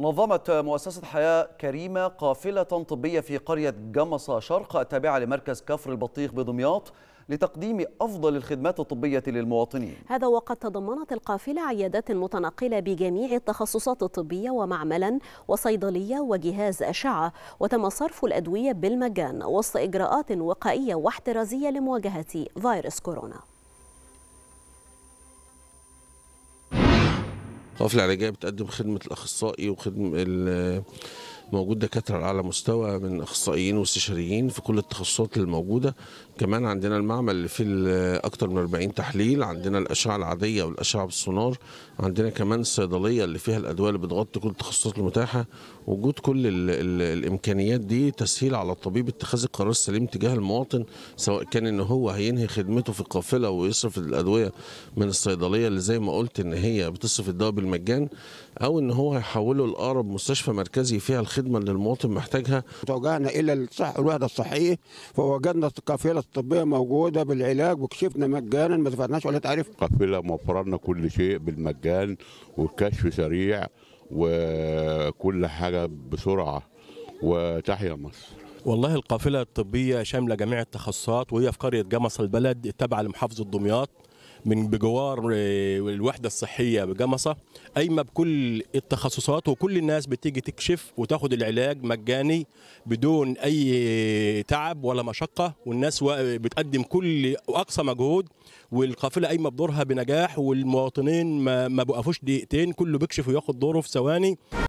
نظمت مؤسسة حياة كريمة قافلة طبية في قرية جمصة شرق التابعة لمركز كفر البطيخ بدمياط لتقديم أفضل الخدمات الطبية للمواطنين هذا وقد تضمنت القافلة عيادات متنقلة بجميع التخصصات الطبية ومعملا وصيدلية وجهاز أشعة وتم صرف الأدوية بالمجان وسط إجراءات وقائية واحترازية لمواجهة فيروس كورونا طوائف العلاجيه بتقدم خدمه الاخصائي وخدمه موجود دكاتره على مستوى من اخصائيين واستشاريين في كل التخصصات الموجوده كمان عندنا المعمل اللي فيه اكتر من 40 تحليل عندنا الاشعه العاديه والاشعه بالسونار عندنا كمان الصيدليه اللي فيها الادويه اللي بتغطي كل التخصصات المتاحه وجود كل الـ الـ الامكانيات دي تسهيل على الطبيب اتخاذ القرار السليم تجاه المواطن سواء كان ان هو هينهي خدمته في القافلة ويصرف الادويه من الصيدليه اللي زي ما قلت ان هي بتصرف الدواء بالمجان او ان هو هيحوله لاقرب مستشفى مركزي فيها الخدمه الخدمه اللي المواطن محتاجها توجهنا الى الصح الوحده الصحيه فوجدنا القافله الطبيه موجوده بالعلاج وكشفنا مجانا ما دفعناش ولا تعرف قافله موفرنا لنا كل شيء بالمجان والكشف سريع وكل حاجه بسرعه وتحيا مصر والله القافلة الطبية شاملة جميع التخصصات وهي في قرية جمص البلد التابعة لمحافظة دمياط من بجوار آه، الوحده الصحيه بجمصه قايمه بكل التخصصات وكل الناس بتيجي تكشف وتاخد العلاج مجاني بدون اي تعب ولا مشقه والناس بتقدم كل واقصى مجهود والقافله قايمه بدورها بنجاح والمواطنين ما بوقفوش دقيقتين كله بيكشف وياخد دوره في ثواني